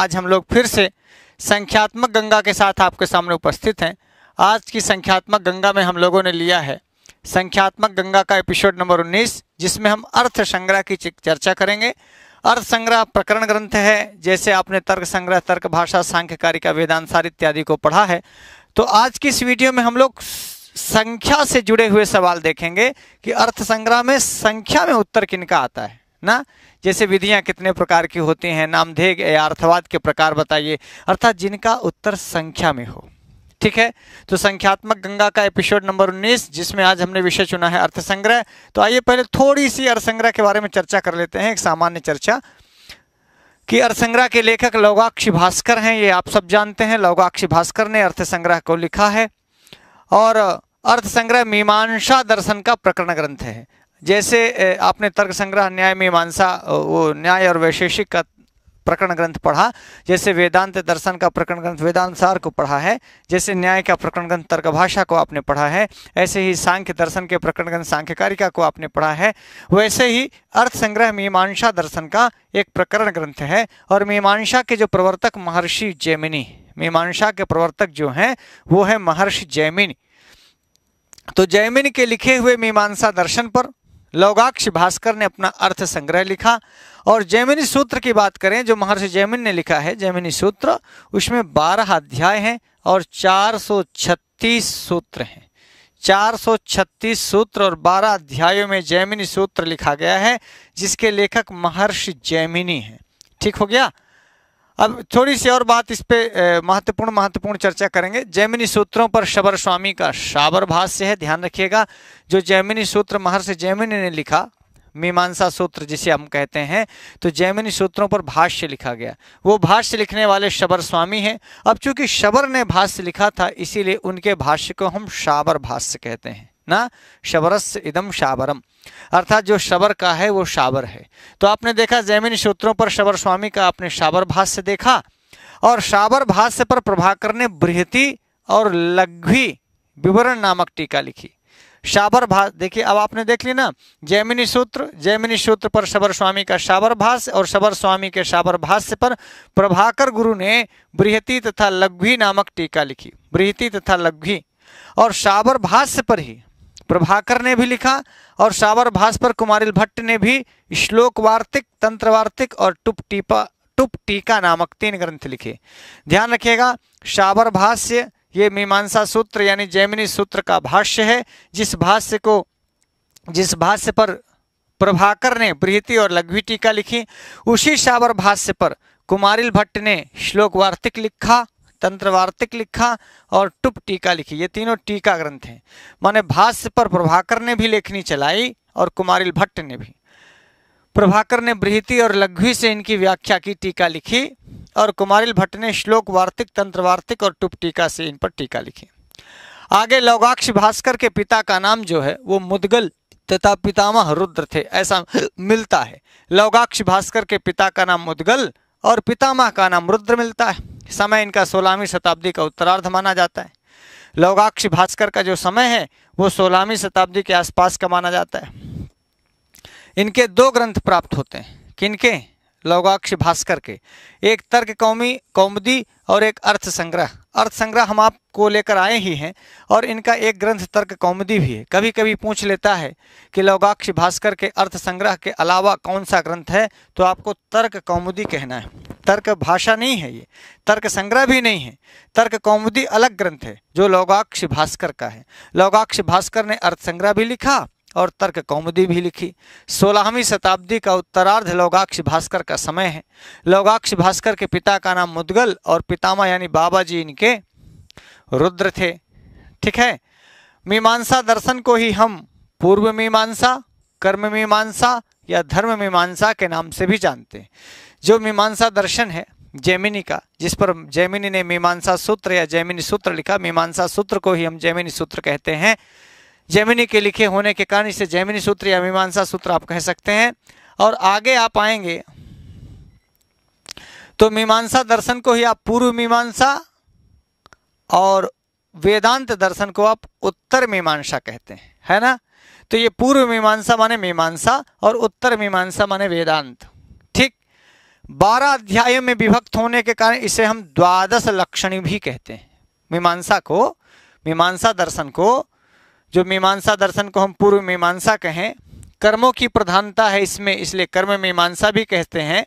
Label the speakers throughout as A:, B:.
A: आज हम लोग फिर से संख्यात्मक गंगा के साथ आपके सामने उपस्थित हैं आज की संख्यात्मक गंगा में हम लोगों ने लिया है संख्यात्मक गंगा का एपिसोड नंबर 19 जिसमें हम अर्थ संग्रह की चर्चा करेंगे अर्थ संग्रह प्रकरण ग्रंथ है जैसे आपने तर्क संग्रह तर्क भाषा सांख्यकारिका वेदांसार इत्यादि को पढ़ा है तो आज की इस वीडियो में हम लोग संख्या से जुड़े हुए सवाल देखेंगे कि अर्थ संग्रह में संख्या में उत्तर किनका आता है ना जैसे विधियां कितने प्रकार की होती हैं नामधेय या अर्थवाद के प्रकार बताइए अर्थात जिनका उत्तर संख्या में हो ठीक है तो संख्यात्मक गंगा का एपिसोड नंबर 19 जिसमें आज हमने विषय चुना है अर्थसंग्रह तो आइए पहले थोड़ी सी अर्थसंग्रह के बारे में चर्चा कर लेते हैं एक सामान्य चर्चा कि अर्थसंग्रह के लेखक लौगाक्षी भास्कर हैं ये आप सब जानते हैं लौगाक्षी भास्कर ने अर्थसंग्रह को लिखा है और अर्थसंग्रह मीमांसा दर्शन का प्रकरण ग्रंथ है जैसे आपने तर्क संग्रह न्याय में मानसा वो न्याय और वैशेषिक का प्रकरण ग्रंथ पढ़ा जैसे वेदांत दर्शन का प्रकरण ग्रंथ वेदांतसार को पढ़ा है जैसे न्याय का प्रकरण ग्रंथ तर्क भाषा को आपने पढ़ा है ऐसे ही सांख्य दर्शन के प्रकरण ग्रंथ सांख्यकारिका को आपने पढ़ा है वैसे ही अर्थ संग्रह मीमांसा दर्शन का एक प्रकरण ग्रंथ है और मीमांसा के जो प्रवर्तक महर्षि जैमिनी मीमांसा के प्रवर्तक जो हैं वो है महर्षि जैमिनी तो जैमिन के लिखे हुए मीमांसा दर्शन पर लौगाक्ष भास्कर ने अपना अर्थ संग्रह लिखा और जैमिनी सूत्र की बात करें जो महर्षि जैमिन ने लिखा है जैमिनी सूत्र उसमें बारह अध्याय हैं और 436 सूत्र हैं 436 सूत्र और 12 अध्यायों में जैमिनी सूत्र लिखा गया है जिसके लेखक महर्षि जैमिनी हैं ठीक हो गया अब थोड़ी सी और बात इस पर महत्वपूर्ण महत्वपूर्ण चर्चा करेंगे जैमिनी सूत्रों पर शबर स्वामी का शाबर भाष्य है ध्यान रखिएगा जो जैमिनी सूत्र महर्षि जैमिनी ने लिखा मीमांसा सूत्र जिसे हम कहते हैं तो जैमिनी सूत्रों पर भाष्य लिखा गया वो भाष्य लिखने वाले शबर स्वामी हैं अब चूंकि शबर ने भाष्य लिखा था इसीलिए उनके भाष्य को हम शाबर भाष्य कहते हैं ना शबरस इदम शाबरम अर्थात जो शबर का है वो शाबर है तो आपने देखा जैमिनी सूत्रों पर शबर स्वामी का आपने शाबर भाष्य देखा और शाबर भाष्य पर प्रभाकर ने बृहती और लघ्वी विवरण नामक टीका लिखी शाबर भाष देखिए अब आपने देख ली ना जैमिनी सूत्र जैमिनी सूत्र पर शबर स्वामी का शाबर भाष्य और शबर स्वामी के शाबर भाष्य पर प्रभाकर गुरु ने बृहती तथा लघ्वी नामक टीका लिखी बृहती तथा लघ्वी और शाबर भाष्य पर ही प्रभाकर ने भी लिखा और सावर भास्कर कुमारिल भट्ट ने भी श्लोक वार्तिक तंत्र वार्तिक और टुप टीपा टुप टीका नामक तीन ग्रंथ लिखे ध्यान रखिएगा सावर भाष्य ये मीमांसा सूत्र यानी जैमिनी सूत्र का भाष्य है जिस भाष्य को जिस भाष्य पर प्रभाकर ने बृहति और लघ्वी टीका लिखी उसी सावर भाष्य पर कुमारिल भट्ट ने श्लोक वार्तिक लिखा तंत्र वार्तिक लिखा और टुप टीका लिखी ये तीनों टीका ग्रंथ हैं माने भाष्य पर प्रभाकर ने भी लेखनी चलाई और कुमारिल भट्ट ने भी प्रभाकर ने बृहति और लघ्वी से इनकी व्याख्या की टीका लिखी और कुमारिल भट्ट ने श्लोक वार्तिक तंत्र वार्तिक और टुप टीका से इन पर टीका लिखी आगे लौगाक्ष भास्कर के पिता का नाम जो है वो मुदगल तथा पितामह रुद्र थे ऐसा मिलता है लौगाक्ष भास्कर के पिता का नाम मुदगल और पितामह का नाम रुद्र मिलता है समय इनका सोलहवीं शताब्दी का उत्तरार्ध माना जाता है लौगाक्ष भास्कर का जो समय है वो सोलहवीं शताब्दी के आसपास का माना जाता है इनके दो ग्रंथ प्राप्त होते हैं किनके लौगाक्ष भास्कर के एक तर्क कौमी कौमदी और एक अर्थ संग्रह अर्थ संग्रह हम आपको लेकर आए ही हैं और इनका एक ग्रंथ तर्क कौमदी भी है कभी कभी पूछ लेता है कि लौगाक्ष भास्कर के अर्थ संग्रह के अलावा कौन सा ग्रंथ है तो आपको तर्क कौमदी कहना है तर्क भाषा नहीं है ये तर्क संग्रह भी नहीं है तर्क कौमुदी अलग ग्रंथ है जो लौगाक्ष भास्कर का है लौगाक्ष भास्कर ने अर्थ संग्रह भी लिखा और तर्क कौमुदी भी लिखी सोलहवीं शताब्दी का उत्तरार्ध लौगाक्ष भास्कर का समय है लौगाक्ष भास्कर के पिता का नाम मुदगल और पितामा यानी बाबा जी इनके रुद्र थे ठीक है मीमांसा दर्शन को ही हम पूर्व मीमांसा कर्म मीमांसा या धर्म मीमांसा के नाम से भी जानते हैं जो मीमांसा दर्शन है जैमिनी का जिस पर जैमिनी ने मीमांसा सूत्र या जैमिनी सूत्र लिखा मीमांसा सूत्र को ही हम जैमिनी सूत्र कहते हैं जैमिनी के लिखे होने के कारण इसे जैमिनी सूत्र या मीमांसा सूत्र आप कह सकते हैं और आगे आप आएंगे तो मीमांसा दर्शन को ही आप पूर्व मीमांसा और वेदांत दर्शन को आप उत्तर मीमांसा कहते हैं है ना तो ये पूर्व मीमांसा माने मीमांसा और उत्तर मीमांसा माने वेदांत बारह अध्यायों में विभक्त होने के कारण इसे हम द्वादश लक्षणी भी कहते हैं मीमांसा को मीमांसा दर्शन को जो मीमांसा दर्शन को हम पूर्व मीमांसा कहें कर्मों की प्रधानता है इसमें इसलिए कर्म मीमांसा भी कहते हैं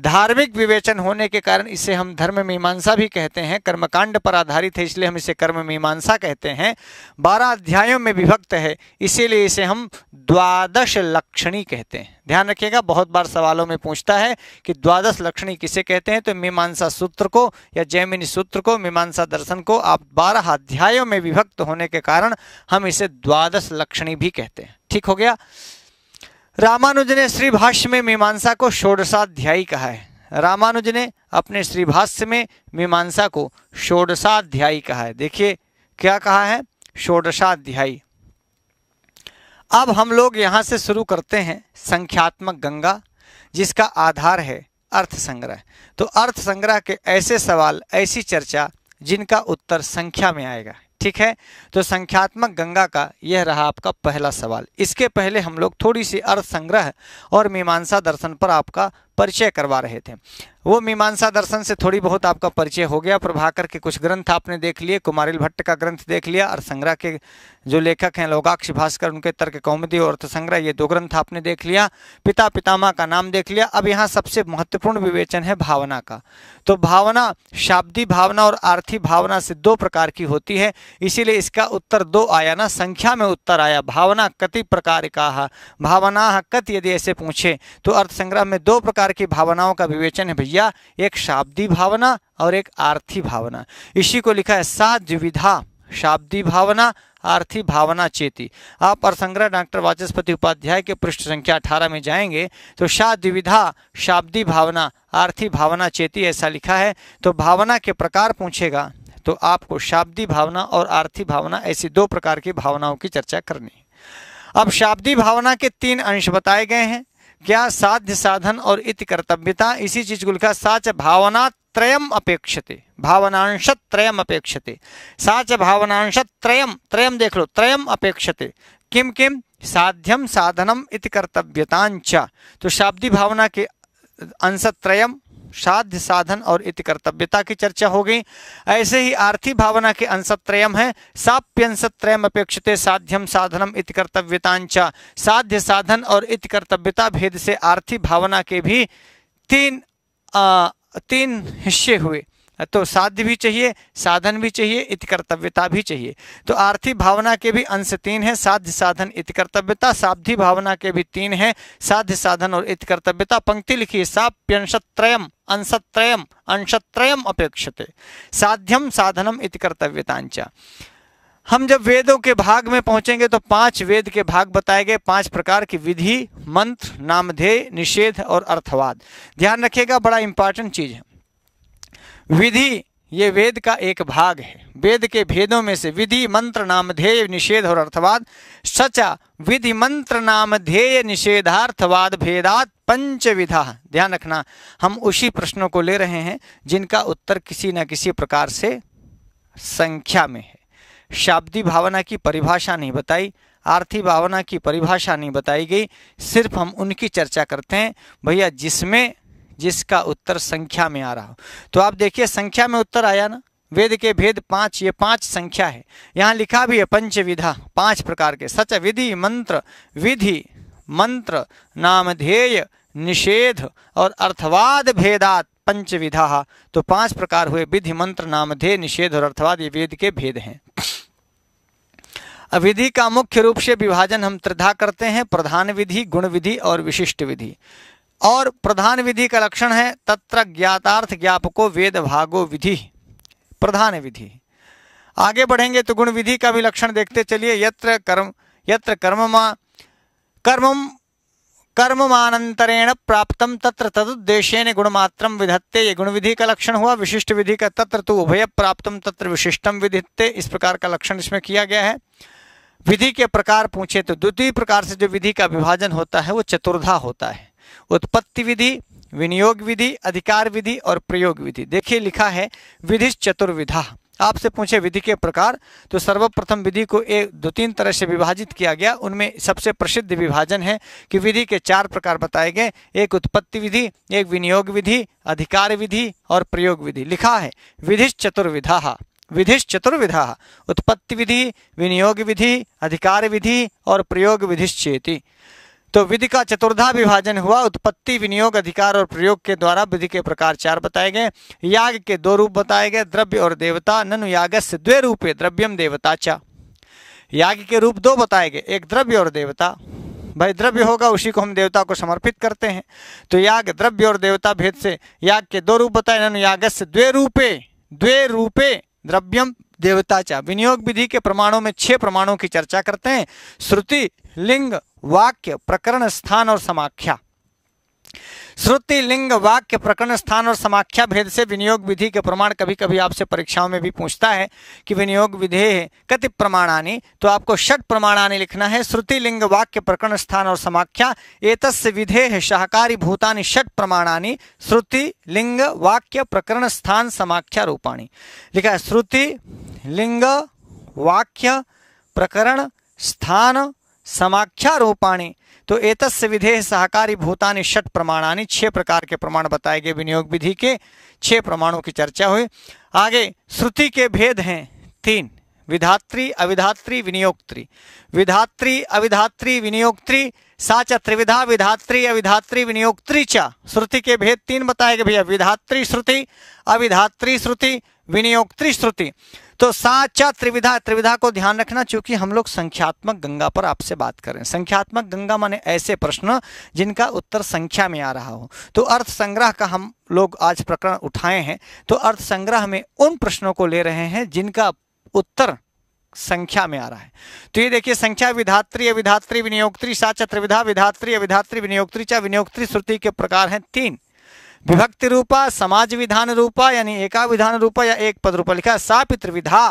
A: धार्मिक विवेचन होने के कारण इसे हम धर्म मीमांसा भी कहते हैं कर्मकांड पर आधारित है इसलिए हम इसे कर्म मीमांसा कहते हैं बारह अध्यायों में विभक्त है इसीलिए इसे हम द्वादश लक्षणी कहते हैं ध्यान रखिएगा बहुत बार सवालों में पूछता है कि द्वादश लक्षणी किसे कहते हैं तो मीमांसा सूत्र को या जैमिनी सूत्र को मीमांसा दर्शन को आप बारह अध्यायों में विभक्त होने के कारण हम इसे द्वादश लक्षणी भी कहते हैं ठीक हो गया रामानुज ने श्री भाष्य में मीमांसा को षोडशाध्यायी कहा है रामानुज ने अपने श्री भाष्य में मीमांसा को षोडशाध्यायी कहा है देखिए क्या कहा है षोडशाध्यायी अब हम लोग यहाँ से शुरू करते हैं संख्यात्मक गंगा जिसका आधार है अर्थ संग्रह तो अर्थ संग्रह के ऐसे सवाल ऐसी चर्चा जिनका उत्तर संख्या में आएगा ठीक है तो संख्यात्मक गंगा का यह रहा आपका पहला सवाल इसके पहले हम लोग थोड़ी सी अर्थ संग्रह और मीमांसा दर्शन पर आपका परिचय करवा रहे थे वो मीमांसा दर्शन से थोड़ी बहुत आपका परिचय हो गया प्रभाकर के कुछ ग्रंथ आपने देख लिए कुमारिल भट्ट का ग्रंथ देख लिया और संग्रह के जो लेखक हैं लोगाक्ष भास्कर उनके तर्क कौमदी और अर्थ संग्रह ये दो ग्रंथ आपने देख लिया पिता पितामा का नाम देख लिया अब यहाँ सबसे महत्वपूर्ण विवेचन है भावना का तो भावना शाब्दी भावना और आर्थिक भावना से दो प्रकार की होती है इसीलिए इसका उत्तर दो आया ना संख्या में उत्तर आया भावना कति प्रकार का भावना कत यदि ऐसे पूछे तो अर्थसंग्रह में दो प्रकार प्रकार की भावनाओं का विवेचन है भैया एक शाब्दी भावना और एक आर्थी भावना इसी को लिखा है सा द्विविधा शाब्दी भावना आर्थिक भावना चेती आप और संग्रह डॉक्टर वाचस्पति उपाध्याय के पृष्ठ संख्या अठारह में जाएंगे तो शाह द्विविधा शाब्दी भावना आर्थिक भावना चेती ऐसा लिखा है तो भावना के प्रकार पूछेगा तो आपको शाब्दी भावना और आर्थिक भावना ऐसी दो प्रकार की भावनाओं की चर्चा करनी अब शाब्दी भावना के तीन अंश बताए गए हैं क्या साध्य साधन और इति कर्तव्यता इसी चीज को लिखा साच भावना त्रयम अपेक्षते भावनांश त्रयम अपेक्षते साच भावनांश त्रयम त्रयम देख लो त्रयम अपेक्षते किम किम साध्यम साधनम इत कर्तव्यता तो शाब्दी भावना के अंश त्रयम साध्य साधन और इति कर्तव्यता की चर्चा हो गई ऐसे ही आर्थिक भावना के अंश त्रयम है त्रय अपेक्षित साध्यम साधनम इति कर्तव्यतांच साध्य साधन और इति कर्तव्यता भेद से आर्थिक भावना के भी तीन आ, तीन हिस्से हुए तो साध्य भी चाहिए साधन भी चाहिए इति कर्तव्यता भी चाहिए तो आर्थिक भावना के भी अंश तीन है साध्य साधन इति कर्तव्यता साध्य भावना के भी तीन है साध्य साधन और इति कर्तव्यता पंक्ति लिखिए साप्यंशत्रयम अंशत्रयम अंशत्रयम अपेक्षते साध्यम साधनम इति कर्तव्यतांचा हम जब वेदों के भाग में पहुंचेंगे तो पांच वेद के भाग बताए गए पांच प्रकार की विधि मंत्र नामधेय निषेध और अर्थवाद ध्यान रखिएगा बड़ा इंपॉर्टेंट चीज़ है विधि ये वेद का एक भाग है वेद के भेदों में से विधि मंत्र नाम ध्येय निषेध और अर्थवाद सचा विधि मंत्र नाम ध्येय निषेधार्थवाद भेदात पंचविधा ध्यान रखना हम उसी प्रश्नों को ले रहे हैं जिनका उत्तर किसी न किसी प्रकार से संख्या में है शाब्दी भावना की परिभाषा नहीं बताई आर्थिक भावना की परिभाषा नहीं बताई गई सिर्फ हम उनकी चर्चा करते हैं भैया जिसमें जिसका उत्तर संख्या में आ रहा हो तो आप देखिए संख्या में उत्तर आया ना वेद के भेद पांच ये पांच संख्या है यहाँ लिखा भी है पंचविधा पांच प्रकार के सच विधि मंत्र विधि मंत्र नामधेय निषेध और अर्थवाद भेदात पंचविधा तो पांच प्रकार हुए विधि मंत्र नामधेय निषेध और अर्थवाद ये वेद के भेद हैं विधि का मुख्य रूप से विभाजन हम त्रिधा करते हैं प्रधान विधि गुण विधि और विशिष्ट विधि और प्रधान विधि का लक्षण है तत्र ज्ञातार्थ ज्ञापको वेद भागो विधि प्रधान विधि आगे बढ़ेंगे तो गुण विधि का भी लक्षण देखते चलिए यत्र कर्म यत्र कर्ममा कर्मम मानंतरेण प्राप्त तत्र ने गुणमात्र विधत्ते ये गुण विधि का लक्षण हुआ विशिष्ट विधि का तत्र तो उभय प्राप्त तत्र विशिष्टम विधित्ते इस प्रकार का लक्षण इसमें किया गया है विधि के प्रकार पूछे तो द्वितीय प्रकार से जो विधि का विभाजन होता है वो चतुर्धा होता है उत्पत्ति विधि विनियोग विधि अधिकार विधि और प्रयोग विधि देखिए लिखा है विधि चतुर्विधा आपसे पूछे विधि के प्रकार तो सर्वप्रथम विधि को एक दो तीन तरह से विभाजित किया गया उनमें सबसे प्रसिद्ध विभाजन है कि विधि के चार प्रकार बताए गए एक उत्पत्ति विधि एक विनियोग विधि अधिकार विधि और प्रयोग विधि लिखा है विधि चतुर्विधा विधि चतुर्विधा उत्पत्ति विधि विनियोग विधि अधिकार विधि और प्रयोग विधिश्चेति तो विधि का चतुर्धा विभाजन हुआ उत्पत्ति विनियोग अधिकार और प्रयोग के द्वारा विधि के प्रकार चार बताए गए याग के दो रूप बताए गए द्रव्य और देवता ननु यागस्य द्वे रूपे द्रव्यम देवता चा याग के रूप दो बताए गए एक द्रव्य और देवता भाई द्रव्य होगा उसी को हम देवता को समर्पित करते हैं तो याग द्रव्य और देवता भेद से याग के दो रूप बताए ननु यागस्य द्वे रूपे द्वे रूपे द्रव्यम देवताचा विनियोग विधि के प्रमाणों में छह प्रमाणों की चर्चा करते हैं श्रुति लिंग वाक्य प्रकरण स्थान और समाख्या श्रुति लिंग वाक्य प्रकरण स्थान और समाख्या भेद से विनियोग विधि के प्रमाण कभी कभी आपसे परीक्षाओं में भी पूछता है कि विनियोग विधे कति प्रमाणानी तो आपको षट प्रमाणानी लिखना है श्रुति लिंग वाक्य प्रकरण स्थान और समाख्या एतस्य विधे शाहकारी भूतानी षट प्रमाणानी श्रुति लिंग वाक्य प्रकरण स्थान समाख्या रूपाणी लिखा है श्रुति लिंग वाक्य प्रकरण स्थान समाख्या रूपाणी तो एतस्य विधेय सहकारी भूतानि षट प्रमाणानि छह प्रकार के प्रमाण बताए गए विनियोग विधि के छह प्रमाणों की चर्चा हुई आगे श्रुति के भेद हैं तीन विधात्री अविधात्री विनियोक्त्री विधात्री अविधात्री विनियोक्त्री सा च त्रिविधा विधात्री अविधात्री विनियोक्त्री च श्रुति के भेद तीन बताए गए भैया विधात्री श्रुति अविधात्री श्रुति विनियोक्त्री श्रुति तो साचा त्रिविधा त्रिविधा को ध्यान रखना चूंकि हम लोग संख्यात्मक गंगा पर आपसे बात करें संख्यात्मक गंगा माने ऐसे प्रश्न जिनका उत्तर संख्या में आ रहा हो तो अर्थ संग्रह का हम लोग आज प्रकरण उठाए हैं तो अर्थ संग्रह में उन प्रश्नों को ले रहे हैं जिनका उत्तर संख्या में आ रहा है तो ये देखिए संख्या विधात्री विधात्री विनियोक्त्री सा त्रिविधा विधात्री विधात्री विनियोक्त्री चा विनियोक्त्री श्रुति के प्रकार हैं तीन विभक्ति रूपा समाज विधान रूपा यानी एका विधान रूपा या एक पद रूपा लिखा सा पितृविधा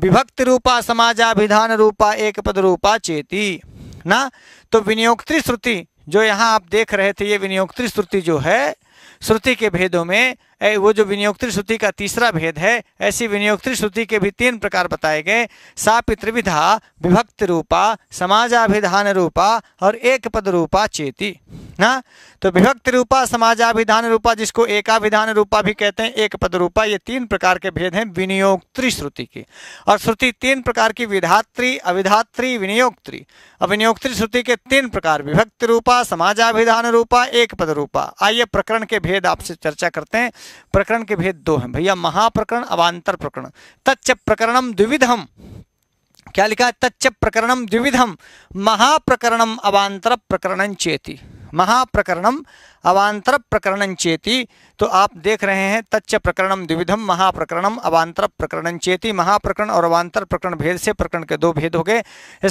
A: विभक्ति रूपा समाजाभिधान रूपा एक पद रूपा चेती ना तो विनियोक्त श्रुति जो यहाँ आप देख रहे थे ये विनियोक्त श्रुति जो है श्रुति के भेदों में वो जो विनियोक्त श्रुति का तीसरा भेद है ऐसी विनियोक्त श्रुति के भी तीन प्रकार बताए गए सा पितृविधा विभक्त रूपा समाजाभिधान रूपा और एक पद रूपा चेती ना हाँ? तो विभक्त रूपा समाजाभिधान रूपा जिसको एकाभिधान रूपा भी कहते हैं एक पद रूपा ये तीन प्रकार के भेद हैं विनियोग श्रुति के और श्रुति तीन प्रकार की विधात्री अविधात्री विनियोगत्री अब श्रुति के तीन प्रकार विभक्त रूपा समाजाभिधान रूपा एक पद रूपा आइए प्रकरण के भेद आपसे चर्चा करते हैं प्रकरण के भेद दो हैं भैया महाप्रकरण अवान्तर प्रकरण तच्च प्रकरणम द्विविधम क्या लिखा है तच्च प्रकरणम द्विविधम महाप्रकरणम अवान्तर प्रकरण चेती महाप्रकरणम अवान्तर प्रकरण चेती तो आप देख रहे हैं तच्च प्रकरणम द्विविधम महाप्रकरणम अवान्तर प्रकरण चेती महाप्रकरण और अवान्तर प्रकरण भेद से प्रकरण के दो भेद हो गए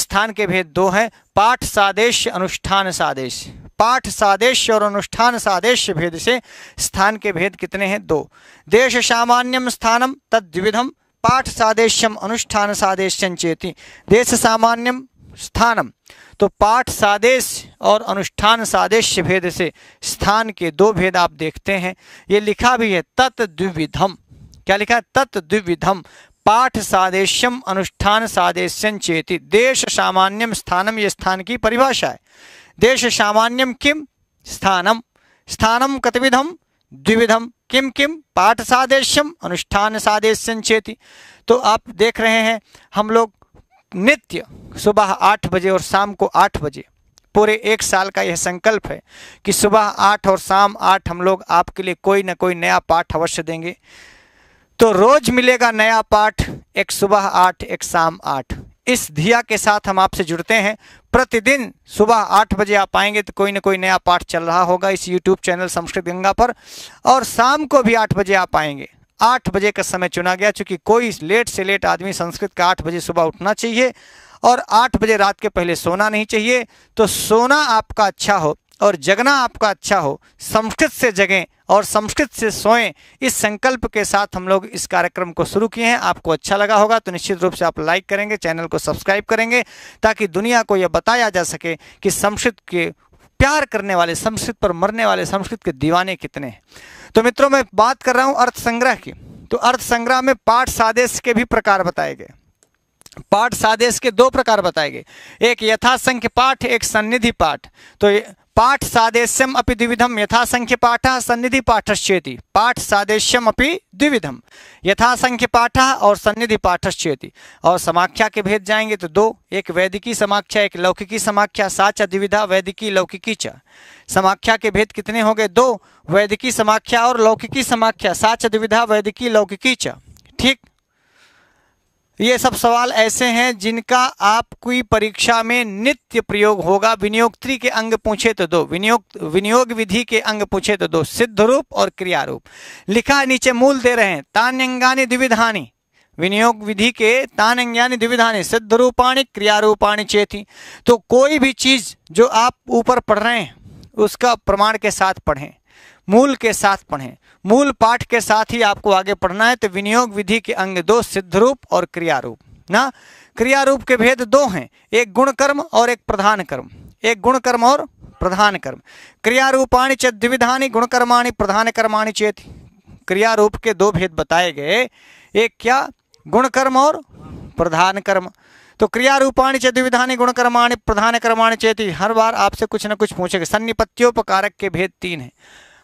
A: स्थान के भेद दो हैं पाठ सादेश अनुष्ठान सादेश पाठ सादेश और अनुष्ठान सादेश भेद से स्थान के भेद कितने हैं दो देश सामान्यम स्थानम तद्विविधम पाठ सादेश्यम अनुष्ठान सादेश्यं चेती देश सामान्यम स्थानम तो पाठ सादेश और अनुष्ठान सादेश भेद से स्थान के दो भेद आप देखते हैं ये लिखा भी है तत् द्विविधम क्या लिखा है तत् द्विविधम पाठ सादेश्यम अनुष्ठान सादेश्यम चेती देश सामान्यम स्थानम ये स्थान की परिभाषा है देश सामान्यम किम स्थानम स्थानम कतविधम द्विविधम किम किम पाठ सादेश्यम अनुष्ठान सादेश्यम चेती तो आप देख रहे हैं हम लोग नित्य सुबह आठ बजे और शाम को आठ बजे पूरे एक साल का यह संकल्प है कि सुबह आठ और शाम आठ हम लोग आपके लिए कोई ना कोई नया पाठ अवश्य देंगे तो रोज़ मिलेगा नया पाठ एक सुबह आठ एक शाम आठ इस धिया के साथ हम आपसे जुड़ते हैं प्रतिदिन सुबह आठ बजे आप आएंगे तो कोई ना कोई नया पाठ चल रहा होगा इस यूट्यूब चैनल संस्कृत गंगा पर और शाम को भी आठ बजे आप आएंगे आठ बजे का समय चुना गया चूँकि कोई लेट से लेट आदमी संस्कृत का आठ बजे सुबह उठना चाहिए और आठ बजे रात के पहले सोना नहीं चाहिए तो सोना आपका अच्छा हो और जगना आपका अच्छा हो संस्कृत से जगें और संस्कृत से सोएं इस संकल्प के साथ हम लोग इस कार्यक्रम को शुरू किए हैं आपको अच्छा लगा होगा तो निश्चित रूप से आप लाइक करेंगे चैनल को सब्सक्राइब करेंगे ताकि दुनिया को यह बताया जा सके कि संस्कृत के प्यार करने वाले संस्कृत पर मरने वाले संस्कृत के दीवाने कितने हैं तो मित्रों मैं बात कर रहा हूं अर्थ संग्रह की तो अर्थ संग्रह में पाठ सादेश के भी प्रकार बताए गए पाठ सादेश के दो प्रकार बताए गए एक यथासंख्य पाठ एक सन्निधि पाठ तो पाठ सादेश्यम अपि द्विविधम यथासंख्य पाठ सन्निधि पाठश्चेति पाठ सादेश्यम अपि द्विविधम यथासंख्य पाठ और सन्निधि पाठश्चेति और समाख्या के भेद जाएंगे तो दो एक वैदिकी समाख्या एक लौकिकी समाख्या सा च द्विविधा वैदिकी लौकिकी च समाख्या के भेद कितने हो गए दो वैदिकी समाख्या और लौकिकी समाख्या सा च द्विविधा वैदिकी लौकिकी च ठीक ये सब सवाल ऐसे हैं जिनका आपकी परीक्षा में नित्य प्रयोग होगा विनियोक्त्री के अंग पूछे तो दो विनियोग विनियोग विधि के अंग पूछे तो दो सिद्ध रूप और क्रिया रूप लिखा नीचे मूल दे रहे हैं तान्यंगानी द्विविधानी विनियोग विधि के तान्यंगानी द्विविधानी सिद्ध रूपाणी क्रिया रूपाणी चेती तो कोई भी चीज जो आप ऊपर पढ़ रहे हैं उसका प्रमाण के साथ पढ़ें मूल के साथ पढ़ें मूल पाठ के साथ ही आपको आगे पढ़ना है तो विनियोग विधि के अंग दो सिद्ध रूप और क्रिया रूप ना क्रिया रूप के भेद दो हैं एक गुण कर्म और एक प्रधान कर्म एक गुण कर्म और प्रधान कर्म क्रिया रूपाणी च द्विविधानी गुण कर्माणी प्रधान कर्माणी चेत क्रिया रूप के दो भेद बताए गए एक क्या गुण कर्म और प्रधान कर्म तो क्रिया रूपाणी चे द्विविधानी गुण कर्माणी प्रधान कर्माणी चेत हर बार आपसे कुछ ना कुछ पूछेगा सन्निपत्योपकारक के भेद तीन है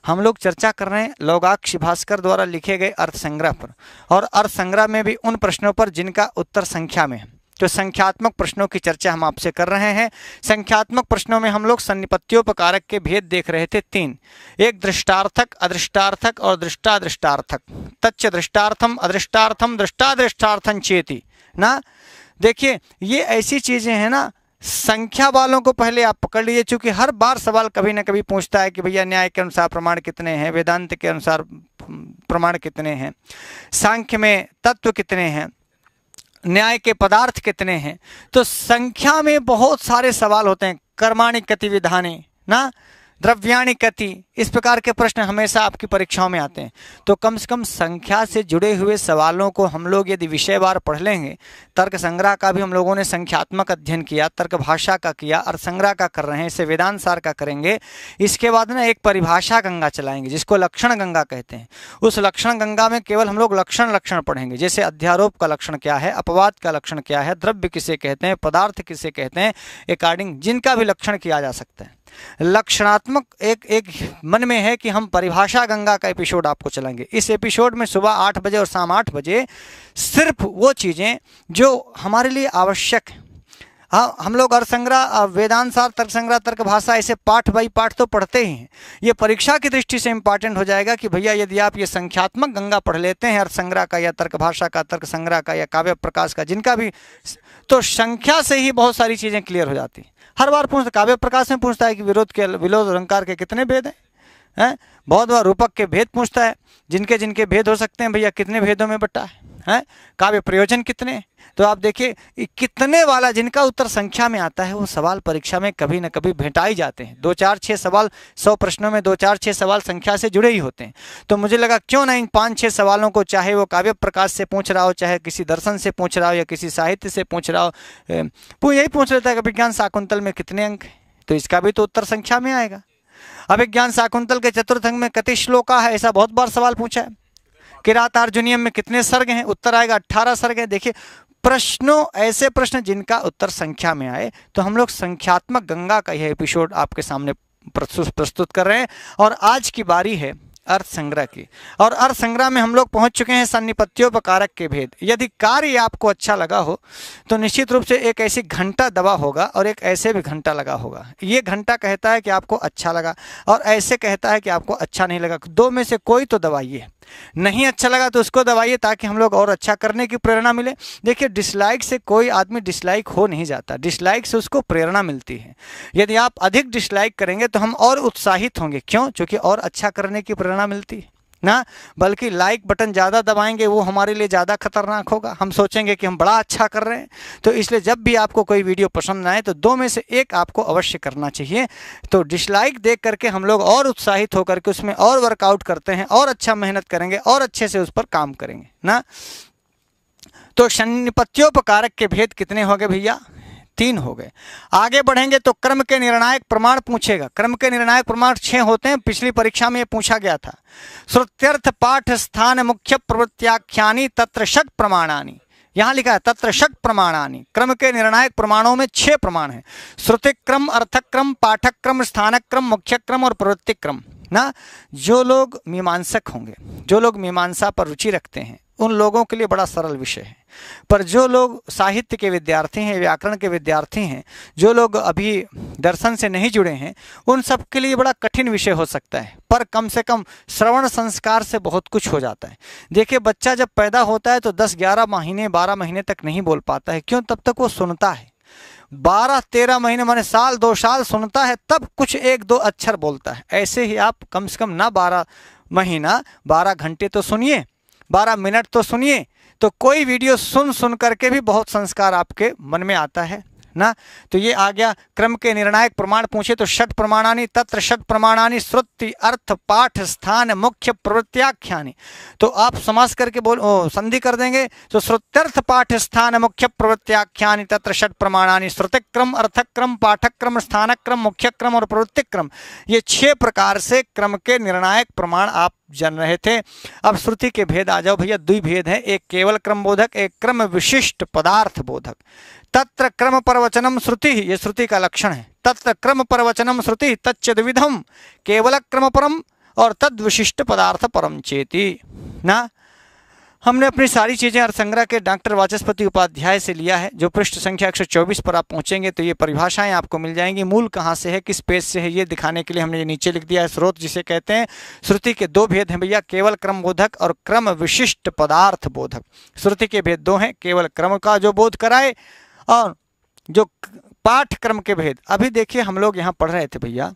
A: हम लोग चर्चा कर रहे हैं लोगाक्ष भास्कर द्वारा लिखे गए अर्थ संग्रह पर और अर्थ संग्रह में भी उन प्रश्नों पर जिनका उत्तर संख्या में है तो संख्यात्मक प्रश्नों की चर्चा हम आपसे कर रहे हैं संख्यात्मक प्रश्नों में हम लोग सन्निपत्योपकारक के भेद देख रहे थे तीन एक दृष्टार्थक अदृष्टार्थक और दृष्टादृष्टार्थक तच्च दृष्टार्थम अदृष्टार्थम दृष्टादृष्टार्थन चेती ना देखिए ये ऐसी चीज़ें हैं ना संख्या वालों को पहले आप पकड़ लीजिए चूंकि हर बार सवाल कभी ना कभी पूछता है कि भैया न्याय के अनुसार प्रमाण कितने हैं वेदांत के अनुसार प्रमाण कितने हैं सांख्य में तत्व कितने हैं न्याय के पदार्थ कितने हैं तो संख्या में बहुत सारे सवाल होते हैं कर्माणिक गतिविधाने ना द्रव्याणी कति इस प्रकार के प्रश्न हमेशा आपकी परीक्षाओं में आते हैं तो कम से कम संख्या से जुड़े हुए सवालों को हम लोग यदि विषयवार पढ़ लेंगे तर्क संग्रह का भी हम लोगों ने संख्यात्मक अध्ययन किया तर्क भाषा का किया अर्थ संग्रह का कर रहे हैं इसे सार का करेंगे इसके बाद ना एक परिभाषा गंगा चलाएंगे जिसको लक्षण गंगा कहते हैं उस लक्षण गंगा में केवल हम लोग लक्षण लक्षण पढ़ेंगे जैसे अध्यारोप का लक्षण क्या है अपवाद का लक्षण क्या है द्रव्य किसे कहते हैं पदार्थ किसे कहते हैं अकॉर्डिंग जिनका भी लक्षण किया जा सकता है लक्षणात्मक एक एक मन में है कि हम परिभाषा गंगा का एपिसोड आपको चलाएंगे इस एपिसोड में सुबह आठ बजे और शाम आठ बजे सिर्फ वो चीज़ें जो हमारे लिए आवश्यक हैं हाँ हम लोग अर्थसंग्रह वेदांत सार तर्क संग्रह तर्क भाषा ऐसे पाठ बाई पाठ तो पढ़ते ही हैं ये परीक्षा की दृष्टि से इंपॉर्टेंट हो जाएगा कि भैया यदि आप ये संख्यात्मक गंगा पढ़ लेते हैं अर्थसंग्रह का या तर्क भाषा का तर्क संग्रह का या काव्य प्रकाश का जिनका भी तो संख्या से ही बहुत सारी चीज़ें क्लियर हो जाती हैं हर बार पूछता काव्य प्रकाश में पूछता है कि विरोध के विरोध अलंकार के कितने भेद हैं है? बहुत बार रूपक के भेद पूछता है जिनके जिनके भेद हो सकते हैं भैया कितने भेदों में बटा है काव्य प्रयोजन कितने तो आप देखिए कितने वाला जिनका उत्तर संख्या में आता है वो सवाल परीक्षा में कभी ना कभी भेंटाई जाते हैं दो चार छः सवाल सौ प्रश्नों में दो चार छः सवाल संख्या से जुड़े ही होते हैं तो मुझे लगा क्यों ना इन पाँच छः सवालों को चाहे वो काव्य प्रकाश से पूछ रहा हो चाहे किसी दर्शन से पूछ रहा हो या किसी साहित्य से पूछ रहा हो यही पूछ लेता है कि विज्ञान शाकुंतल में कितने अंक हैं तो इसका भी तो उत्तर संख्या में आएगा अभिज्ञान शाकुंतल के चतुर्थ अंग में कति श्लोका है ऐसा बहुत बार सवाल पूछा है किरात अर्जुनियम में कितने सर्ग हैं उत्तर आएगा अट्ठारह सर्ग हैं देखिए प्रश्नों ऐसे प्रश्न जिनका उत्तर संख्या में आए तो हम लोग संख्यात्मक गंगा का यह एपिसोड आपके सामने प्रस्तुत कर रहे हैं और आज की बारी है अर्थ संग्रह की और अर्थ संग्रह में हम लोग पहुंच चुके हैं सन्निपत्तियों पर कारक के भेद यदि कार्य आपको अच्छा लगा हो तो निश्चित रूप से एक ऐसी घंटा दबा होगा और एक ऐसे भी घंटा लगा होगा ये घंटा कहता है कि आपको अच्छा लगा और ऐसे कहता है कि आपको अच्छा नहीं लगा दो में से कोई तो दबाइए नहीं अच्छा लगा तो उसको दबाइए ताकि हम लोग और अच्छा करने की प्रेरणा मिले देखिए डिसलाइक से कोई आदमी डिसलाइक हो नहीं जाता डिसलाइक से उसको प्रेरणा मिलती है यदि आप अधिक डिसलाइक करेंगे तो हम और उत्साहित होंगे क्यों क्योंकि और अच्छा करने की प्रेरणा मिलती है ना बल्कि लाइक बटन ज़्यादा दबाएंगे वो हमारे लिए ज़्यादा खतरनाक होगा हम सोचेंगे कि हम बड़ा अच्छा कर रहे हैं तो इसलिए जब भी आपको कोई वीडियो पसंद आए तो दो में से एक आपको अवश्य करना चाहिए तो डिसलाइक देख करके हम लोग और उत्साहित होकर के उसमें और वर्कआउट करते हैं और अच्छा मेहनत करेंगे और अच्छे से उस पर काम करेंगे ना तो शनिपत्योपकारक के भेद कितने हो गए भैया तीन हो गए आगे बढ़ेंगे तो क्रम के निर्णायक प्रमाण पूछेगा क्रम के निर्णायक प्रमाण छह होते हैं पिछली परीक्षा में ये पूछा गया था श्रुत्यर्थ पाठ स्थान मुख्य प्रवृत्त्याख्यानी शक प्रमाणानी यहाँ लिखा है तत्र शक प्रमाणानी क्रम के निर्णायक प्रमाणों में छह प्रमाण है श्रुतिक्रम अर्थक्रम पाठक्रम स्थानक्रम क्रम और प्रवृत्तिक्रम ना जो लोग मीमांसक होंगे जो लोग मीमांसा पर रुचि रखते हैं उन लोगों के लिए बड़ा सरल विषय है पर जो लोग साहित्य के विद्यार्थी हैं व्याकरण के विद्यार्थी हैं जो लोग अभी दर्शन से नहीं जुड़े हैं उन सब के लिए बड़ा कठिन विषय हो सकता है पर कम से कम श्रवण संस्कार से बहुत कुछ हो जाता है देखिए बच्चा जब पैदा होता है तो 10-11 महीने 12 महीने तक नहीं बोल पाता है क्यों तब तक वो सुनता है बारह तेरह महीने माने साल दो साल सुनता है तब कुछ एक दो अक्षर बोलता है ऐसे ही आप कम से कम ना बारह महीना बारह घंटे तो सुनिए बारह मिनट तो सुनिए तो कोई वीडियो सुन सुन करके भी बहुत संस्कार आपके मन में आता है ना तो ये आ गया क्रम के निर्णायक प्रमाण पूछे तो षट प्रमाणानी तत्र षट प्रमाणानी श्रुति अर्थ पाठ स्थान मुख्य प्रवृत्त्याख्यानी तो आप समास करके बोल ओ, संधि कर देंगे तो श्रुत्यर्थ पाठ स्थान मुख्य प्रवृत्त्याख्यानी तत्र षट प्रमाणानी श्रुतिक्रम अर्थक्रम पाठक्रम स्थानक्रम मुख्यक्रम और प्रवृत्तिक्रम ये छः प्रकार से क्रम के निर्णायक प्रमाण आप जन रहे थे अब श्रुति के भेद आ जाओ भैया दुई भेद हैं एक केवल क्रम बोधक एक क्रम विशिष्ट पदार्थ बोधक तत्र क्रम प्रवचनम श्रुति ये श्रुति का लक्षण है तत्र क्रम प्रवचनम श्रुति तच्चद्विधम केवल क्रम परम और तद विशिष्ट पदार्थ परम चेती ना हमने अपनी सारी चीज़ें अर्थसंग्रह के डॉक्टर वाचस्पति उपाध्याय से लिया है जो पृष्ठ संख्या 124 पर आप पहुंचेंगे तो ये परिभाषाएं आपको मिल जाएंगी मूल कहाँ से है किस पेज से है ये दिखाने के लिए हमने ये नीचे लिख दिया है स्रोत जिसे कहते हैं श्रुति के दो भेद हैं भैया केवल क्रम बोधक और क्रम विशिष्ट पदार्थ बोधक श्रुति के भेद दो हैं केवल क्रम का जो बोध कराए और जो पाठक्रम के भेद अभी देखिए हम लोग यहाँ पढ़ रहे थे भैया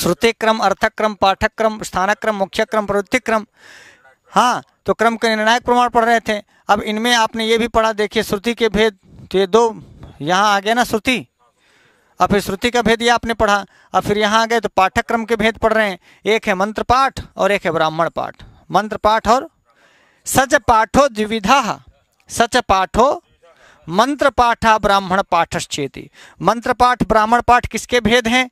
A: श्रुति क्रम अर्थक्रम पाठक्रम स्थानक्रम मुख्यक्रम प्रवृत्तिक्रम हाँ तो क्रम के निर्णायक प्रमाण पढ़ रहे थे अब इनमें आपने ये भी पढ़ा देखिए श्रुति के भेद तो ये दो यहाँ आ गया ना श्रुति और फिर श्रुति का भेद ये आपने पढ़ा और फिर यहाँ आ गए तो पाठक क्रम के भेद पढ़ रहे हैं एक है मंत्र पाठ और एक है ब्राह्मण पाठ मंत्र पाठ और सच पाठो द्विविधा सच पाठो मंत्र पाठा ब्राह्मण पाठश्चेति मंत्र पाठ ब्राह्मण पाठ किसके भेद हैं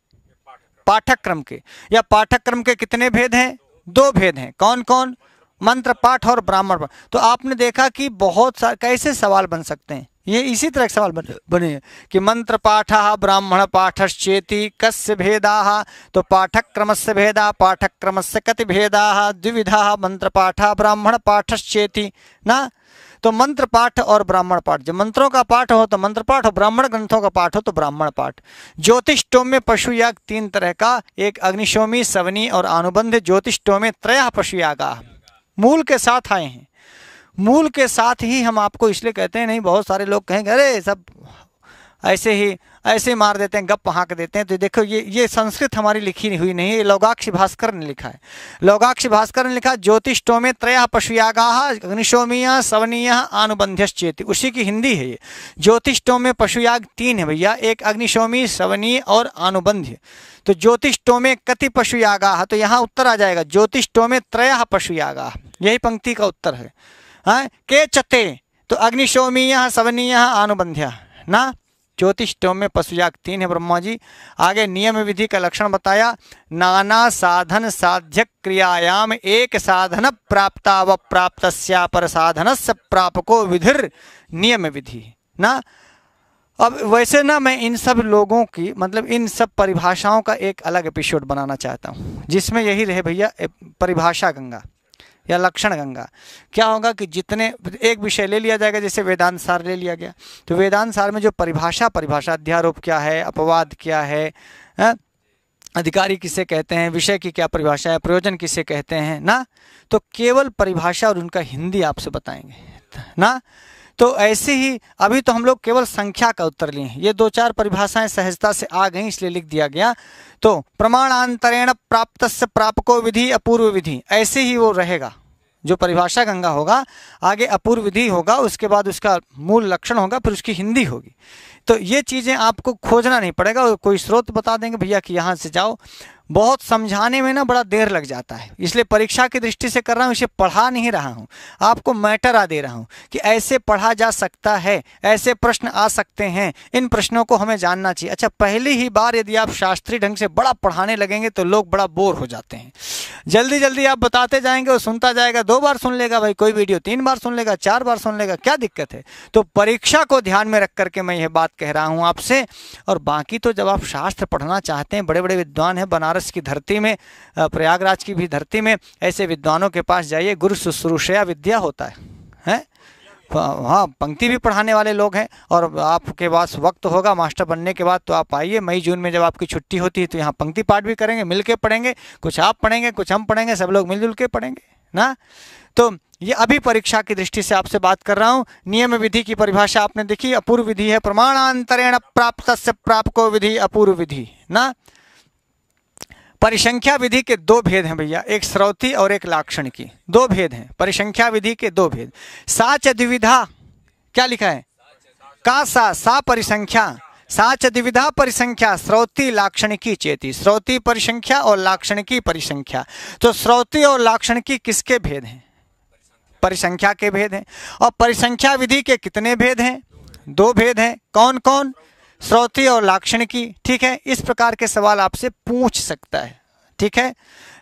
A: पाठक क्रम के या पाठक क्रम के कितने भेद हैं दो भेद हैं कौन कौन मंत्र पाठ और ब्राह्मण पाठ तो आपने देखा कि बहुत सारे कैसे सवाल बन सकते हैं ये इसी तरह के सवाल बने बने कि मंत्र पाठ ब्राह्मण पाठश्चेति कस्य भेदा तो क्रम से भेदा पाठक्रम से कति भेदा द्विविधा मंत्र पाठ ब्राह्मण पाठश्चेति ना तो मंत्र पाठ और ब्राह्मण पाठ जब मंत्रों का पाठ हो तो मंत्र पाठ हो ब्राह्मण ग्रंथों का पाठ हो तो ब्राह्मण पाठ ज्योतिष टोम पशु याग तीन तरह का एक अग्निशोमी सवनी और अनुबंध ज्योतिष में त्रया पशु यागा मूल के साथ आए हैं मूल के साथ ही हम आपको इसलिए कहते हैं नहीं बहुत सारे लोग कहेंगे अरे सब ऐसे ही ऐसे मार देते हैं गप हाँक देते हैं तो देखो ये ये संस्कृत हमारी लिखी हुई नहीं है ये लौगाक्ष भास्कर ने लिखा है लौगाक्ष भास्कर ने लिखा ज्योतिष टोमे त्रय पशुयागा अग्निशोमीय सवनीय अनुबंध्यश्चेति उसी की हिंदी है ये ज्योतिष टोमे पशुयाग तीन है भैया एक अग्निशोमी सवनीय और अनुबंध्य तो ज्योतिष टोमे कति पशु यागा तो यहाँ उत्तर आ जाएगा ज्योतिष टोमे त्रय पशु यागा यही पंक्ति का उत्तर है हाँ के चते तो अग्निशोमीय सवनीय आनुबंध्य ना ज्योतिष टोमे याग तीन है ब्रह्मा जी आगे नियम विधि का लक्षण बताया नाना साधन साध्य क्रियायाम एक साधन प्राप्त व प्राप्त पर साधन से प्रापको विधिर नियम विधि ना अब वैसे ना मैं इन सब लोगों की मतलब इन सब परिभाषाओं का एक अलग एपिसोड बनाना चाहता हूँ जिसमें यही रहे भैया परिभाषा गंगा या लक्षण गंगा क्या होगा कि जितने एक विषय ले लिया जाएगा जैसे वेदांत सार ले लिया गया तो वेदांत सार में जो परिभाषा परिभाषा अध्यारोप क्या है अपवाद क्या है, है? हाँ, अधिकारी किसे कहते हैं विषय की क्या परिभाषा है प्रयोजन किसे कहते हैं ना तो केवल परिभाषा और उनका हिंदी आपसे बताएंगे ना तो ऐसे ही अभी तो हम लोग केवल संख्या का उत्तर लिए ये दो चार परिभाषाएं सहजता से आ गई इसलिए लिख दिया गया तो प्रमाणांतरेण प्राप्त प्रापको विधि अपूर्व विधि ऐसे ही वो रहेगा जो परिभाषा गंगा होगा आगे अपूर्व विधि होगा उसके बाद उसका मूल लक्षण होगा फिर उसकी हिंदी होगी तो ये चीज़ें आपको खोजना नहीं पड़ेगा और कोई स्रोत बता देंगे भैया कि यहाँ से जाओ बहुत समझाने में ना बड़ा देर लग जाता है इसलिए परीक्षा की दृष्टि से कर रहा हूँ इसे पढ़ा नहीं रहा हूँ आपको मैटर आ दे रहा हूँ कि ऐसे पढ़ा जा सकता है ऐसे प्रश्न आ सकते हैं इन प्रश्नों को हमें जानना चाहिए अच्छा पहली ही बार यदि आप शास्त्रीय ढंग से बड़ा पढ़ाने लगेंगे तो लोग बड़ा बोर हो जाते हैं जल्दी जल्दी आप बताते जाएंगे और सुनता जाएगा दो बार सुन लेगा भाई कोई वीडियो तीन बार सुन लेगा चार बार सुन लेगा क्या दिक्कत है तो परीक्षा को ध्यान में रख करके मैं ये बात कह रहा हूँ आपसे और बाकी तो जब आप शास्त्र पढ़ना चाहते हैं बड़े बड़े विद्वान हैं बनारस की धरती में प्रयागराज की भी धरती में ऐसे विद्वानों के पास जाइए गुरु शुश्रूषया विद्या होता है हैं हाँ, हाँ पंक्ति भी पढ़ाने वाले लोग हैं और आपके पास वक्त होगा मास्टर बनने के बाद तो आप आइए मई जून में जब आपकी छुट्टी होती है तो यहाँ पंक्ति पाठ भी करेंगे मिल पढ़ेंगे कुछ आप पढ़ेंगे कुछ हम पढ़ेंगे सब लोग मिलजुल के पढ़ेंगे ना तो ये अभी परीक्षा की दृष्टि से आपसे बात कर रहा हूँ नियम विधि की परिभाषा आपने देखी अपूर्व विधि है प्रमाणांतरेण प्राप्त से प्राप्त विधि अपूर्व विधि ना परिसंख्या विधि के दो भेद हैं भैया एक स्रौती और एक लाक्षण की दो भेद हैं परिसंख्या विधि के दो भेद साच द्विविधा क्या लिखा है का सा सा परिसंख्या साच द्विविधा परिसंख्या स्रौती लाक्षण की चेती स्रौती परिसंख्या और लाक्षण की परिसंख्या तो स्रौती और लाक्षण की किसके भेद हैं परिसंख्या के भेद हैं और परिसंख्या विधि के कितने भेद हैं दो भेद हैं कौन कौन श्रोती और लाक्षण की ठीक है इस प्रकार के सवाल आपसे पूछ सकता है ठीक है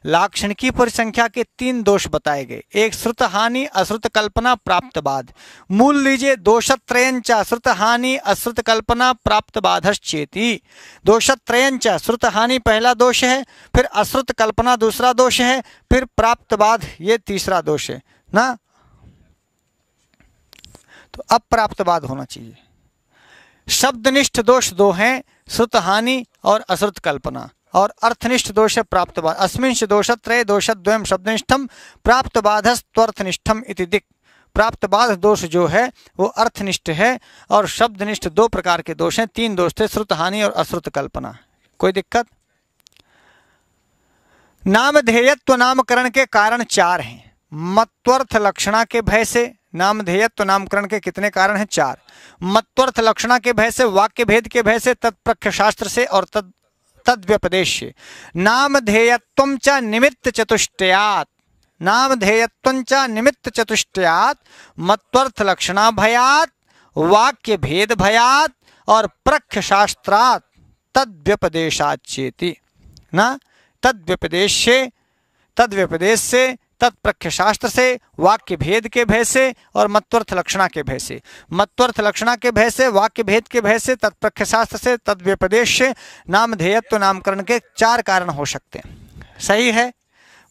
A: लाक्षण की परिसंख्या के तीन दोष बताए गए एक श्रुत हानि अश्रुत कल्पना प्राप्त बाद मूल लीजिए दोषत्रयंच श्रुत हानि अश्रुत कल्पना प्राप्तवाधश्चेति दोषत्रयंच श्रुत हानि पहला दोष है फिर अश्रुत कल्पना दूसरा दोष है फिर प्राप्त बाद ये तीसरा दोष है ना तो अप्राप्तवाद होना चाहिए शब्दनिष्ठ दोष दो हैं श्रुत हानि और अश्रुत कल्पना और अर्थनिष्ठ दोष है प्राप्तवाद अस्मिंश दोष त्रय दोष द्वयम शब्दनिष्ठम प्राप्तवाद स्वर्थनिष्ठम इति दिक् प्राप्तवाद दोष जो है वो अर्थनिष्ठ है और शब्दनिष्ठ दो प्रकार के दोष हैं तीन दोष थे श्रुत हानि और अश्रुत कल्पना कोई दिक्कत नामधेयत्व नामकरण के कारण चार हैं मत्वर्थ लक्षणा के भय से नामधेयत्व तो नामकरण के कितने कारण हैं चार मत्वर्थ लक्षणा के भय से वाक्य भेद के भय से तत्प्रख्य शास्त्र से और तद तद्व्यपदेश नामधेयत्व च निमित्त चतुष्टयात नामधेयत्व च निमित्त चतुष्टयात मत्वर्थ लक्षणा भयात वाक्य भेद भयात और प्रख्य शास्त्रात तद्व्यपदेशाचेति ना तद्व्यपदेश तद्व्यपदेश से तत्प्रख्य शास्त्र से वाक्य भेद के भय से और मत्वर्थ लक्षणा के भय से मत्वर्थ लक्षणा के भय से वाक्य भेद के भय से तत्प्रख्य शास्त्र से तद्व्यपदेश से नामधेयत्व नामकरण के चार कारण हो सकते हैं सही है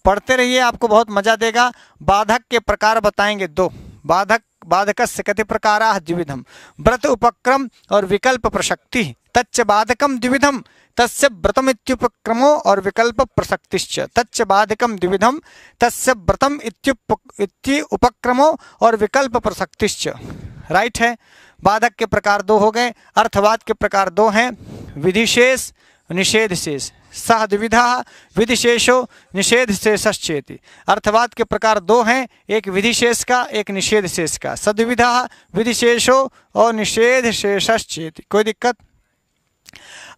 A: पढ़ते रहिए आपको बहुत मजा देगा बाधक के प्रकार बताएंगे दो बाधक बाधक से कति प्रकार द्विविधम व्रत उपक्रम और विकल्प प्रशक्ति तच्च बाधकम द्विविधम तस्य व्रतम और विकल्प प्रसक्तिश्च तच्च बाधकम द्विविधम तस्य व्रतम उपक्रमो और विकल्प प्रसक्तिश्च राइट है बाधक के प्रकार दो हो गए अर्थवाद के प्रकार दो हैं विधिशेष निषेध शेष सह द्विविधा विधिशेषो निषेध शेषश्चेति अर्थवाद के प्रकार दो हैं एक विधिशेष का एक निषेध शेष का सद्विधा विधिशेषो और निषेध शेषश्चेति कोई दिक्कत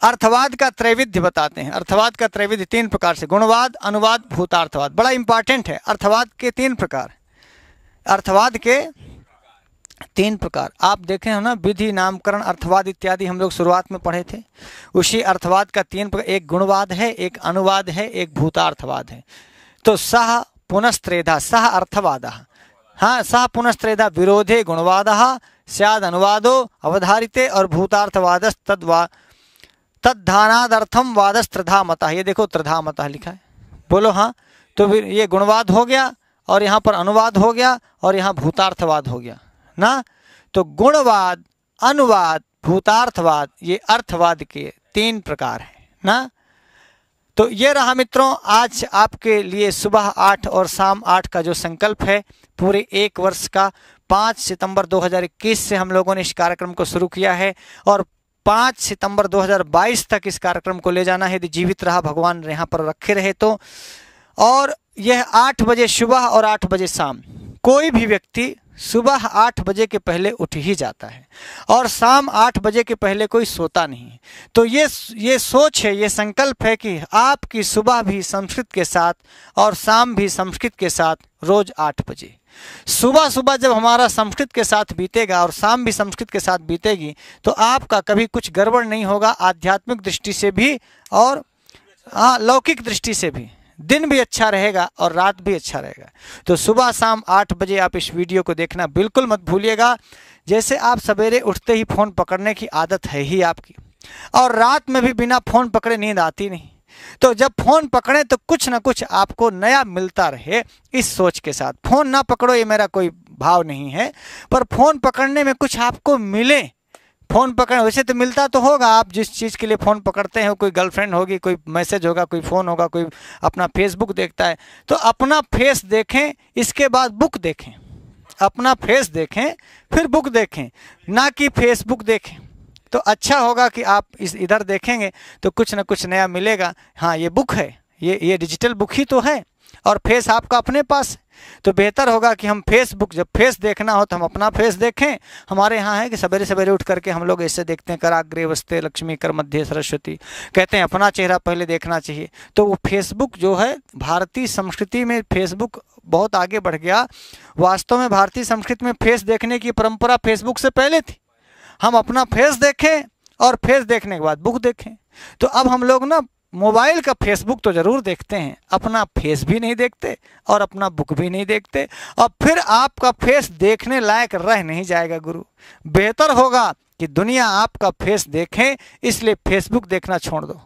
A: अर्थवाद का त्रैविध्य बताते हैं अर्थवाद का त्रैविध्य तीन प्रकार से गुणवाद अनुवाद भूतार्थवाद बड़ा इंपॉर्टेंट है अर्थवाद के तीन प्रकार अर्थवाद के तीन प्रकार आप देखें हो ना विधि नामकरण अर्थवाद इत्यादि हम लोग शुरुआत में पढ़े थे उसी अर्थवाद का तीन प्रकार एक गुणवाद है एक अनुवाद है एक भूतार्थवाद है तो सह पुनस्त्रेधा सह अर्थवाद हाँ सह पुनस्त्रेधा विरोधे गुणवाद सद अनुवादो अवधारित और भूतार्थवाद तद्वा तद्धानादर्थम वादस त्रधा मता ये देखो त्रधा मता लिखा है बोलो हाँ तो फिर ये गुणवाद हो गया और यहाँ पर अनुवाद हो गया और यहाँ भूतार्थवाद हो गया ना तो गुणवाद अनुवाद भूतार्थवाद ये अर्थवाद के तीन प्रकार हैं ना तो ये रहा मित्रों आज आपके लिए सुबह आठ और शाम आठ का जो संकल्प है पूरे एक वर्ष का पाँच सितंबर 2021 से हम लोगों ने इस कार्यक्रम को शुरू किया है और पाँच सितंबर 2022 तक इस कार्यक्रम को ले जाना है यदि जीवित रहा भगवान यहाँ पर रखे रहे तो और यह आठ बजे सुबह और आठ बजे शाम कोई भी व्यक्ति सुबह आठ बजे के पहले उठ ही जाता है और शाम आठ बजे के पहले कोई सोता नहीं तो ये ये सोच है ये संकल्प है कि आपकी सुबह भी संस्कृत के साथ और शाम भी संस्कृत के साथ रोज आठ बजे सुबह सुबह जब हमारा संस्कृत के साथ बीतेगा और शाम भी संस्कृत के साथ बीतेगी तो आपका कभी कुछ गड़बड़ नहीं होगा आध्यात्मिक दृष्टि से भी और हाँ, लौकिक दृष्टि से भी दिन भी अच्छा रहेगा और रात भी अच्छा रहेगा तो सुबह शाम आठ बजे आप इस वीडियो को देखना बिल्कुल मत भूलिएगा जैसे आप सवेरे उठते ही फ़ोन पकड़ने की आदत है ही आपकी और रात में भी बिना फ़ोन पकड़े नींद आती नहीं तो जब फ़ोन पकड़ें तो कुछ ना कुछ आपको नया मिलता रहे इस सोच के साथ फ़ोन ना पकड़ो ये मेरा कोई भाव नहीं है पर फ़ोन पकड़ने में कुछ आपको मिले फ़ोन पकड़ वैसे तो मिलता तो होगा आप जिस चीज़ के लिए फ़ोन पकड़ते हैं कोई गर्लफ्रेंड होगी कोई मैसेज होगा कोई फ़ोन होगा कोई अपना फेसबुक देखता है तो अपना फेस देखें इसके बाद बुक देखें अपना फेस देखें फिर बुक देखें ना कि फेसबुक देखें तो अच्छा होगा कि आप इस इधर देखेंगे तो कुछ ना कुछ नया मिलेगा हाँ ये बुक है ये ये डिजिटल बुक ही तो है और फेस आपका अपने पास है तो बेहतर होगा कि हम फेसबुक जब फेस देखना हो तो हम अपना फेस देखें हमारे यहाँ है कि सवेरे सवेरे उठ करके हम लोग ऐसे देखते हैं कराग्रे वस्ते लक्ष्मी कर मध्य सरस्वती कहते हैं अपना चेहरा पहले देखना चाहिए तो वो फेसबुक जो है भारतीय संस्कृति में फेसबुक बहुत आगे बढ़ गया वास्तव में भारतीय संस्कृति में फेस देखने की परंपरा फेसबुक से पहले थी हम अपना फेस देखें और फेस देखने के बाद बुक देखें तो अब हम लोग ना मोबाइल का फेसबुक तो ज़रूर देखते हैं अपना फेस भी नहीं देखते और अपना बुक भी नहीं देखते और फिर आपका फेस देखने लायक रह नहीं जाएगा गुरु बेहतर होगा कि दुनिया आपका फेस देखें इसलिए फेसबुक देखना छोड़ दो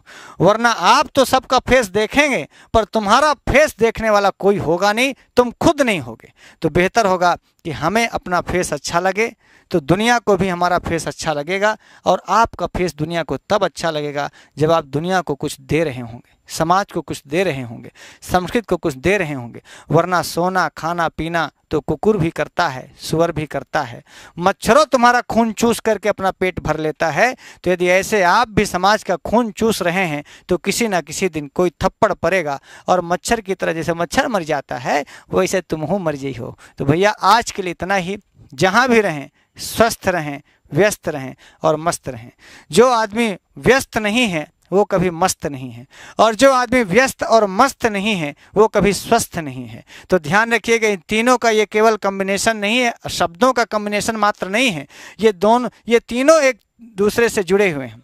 A: वरना आप तो सबका फेस देखेंगे पर तुम्हारा फेस देखने वाला कोई होगा नहीं तुम खुद नहीं होगे तो बेहतर होगा कि हमें अपना फेस अच्छा लगे तो दुनिया को भी हमारा फेस अच्छा लगेगा और आपका फेस दुनिया को तब अच्छा लगेगा जब आप दुनिया को कुछ दे रहे होंगे समाज को कुछ दे रहे होंगे संस्कृत को कुछ दे रहे होंगे वरना सोना खाना पीना तो कुकुर भी करता है सुअर भी करता है मच्छरों तुम्हारा खून चूस करके अपना पेट भर लेता है तो यदि ऐसे आप भी समाज का खून चूस रहे हैं तो किसी ना किसी दिन कोई थप्पड़ पड़ेगा और मच्छर की तरह जैसे मच्छर मर जाता है वैसे तुम हो मर जाई हो तो भैया आज के लिए इतना ही जहाँ भी रहें स्वस्थ रहें व्यस्त रहें और मस्त रहें जो आदमी व्यस्त नहीं है वो कभी मस्त नहीं है और जो आदमी व्यस्त और मस्त नहीं है वो कभी स्वस्थ नहीं है तो ध्यान रखिएगा इन तीनों का ये केवल कम्बिनेशन नहीं है शब्दों का कम्बिनेशन मात्र नहीं है ये दोनों ये तीनों एक दूसरे से जुड़े हुए हैं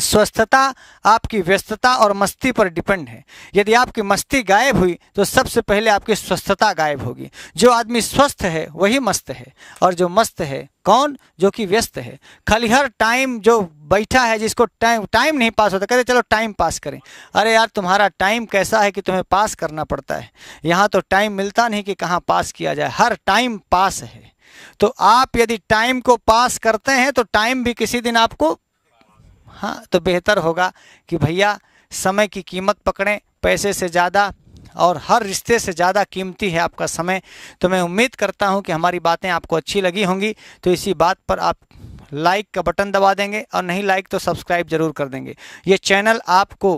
A: स्वस्थता आपकी व्यस्तता और मस्ती पर डिपेंड है यदि आपकी मस्ती गायब हुई तो सबसे पहले आपकी स्वस्थता गायब होगी जो आदमी स्वस्थ है वही मस्त है और जो मस्त है कौन जो कि व्यस्त है खाली हर टाइम जो बैठा है जिसको टाइम टाइम नहीं पास होता कहते चलो टाइम पास करें अरे यार तुम्हारा टाइम कैसा है कि तुम्हें पास करना पड़ता है यहाँ तो टाइम मिलता नहीं कि कहाँ पास किया जाए हर टाइम पास है तो आप यदि टाइम को पास करते हैं तो टाइम भी किसी दिन आपको हाँ तो बेहतर होगा कि भैया समय की कीमत पकड़ें पैसे से ज़्यादा और हर रिश्ते से ज़्यादा कीमती है आपका समय तो मैं उम्मीद करता हूँ कि हमारी बातें आपको अच्छी लगी होंगी तो इसी बात पर आप लाइक का बटन दबा देंगे और नहीं लाइक तो सब्सक्राइब जरूर कर देंगे ये चैनल आपको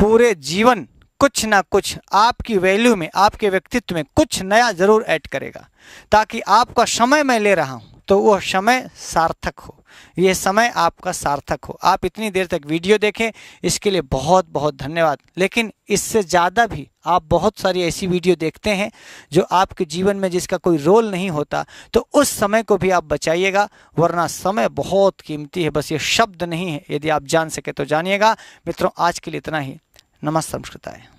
A: पूरे जीवन कुछ ना कुछ आपकी वैल्यू में आपके व्यक्तित्व में कुछ नया ज़रूर ऐड करेगा ताकि आपका समय मैं ले रहा हूँ तो वह समय सार्थक हो यह समय आपका सार्थक हो आप इतनी देर तक वीडियो देखें इसके लिए बहुत बहुत धन्यवाद लेकिन इससे ज़्यादा भी आप बहुत सारी ऐसी वीडियो देखते हैं जो आपके जीवन में जिसका कोई रोल नहीं होता तो उस समय को भी आप बचाइएगा वरना समय बहुत कीमती है बस ये शब्द नहीं है यदि आप जान सके तो जानिएगा मित्रों आज के लिए इतना ही नमः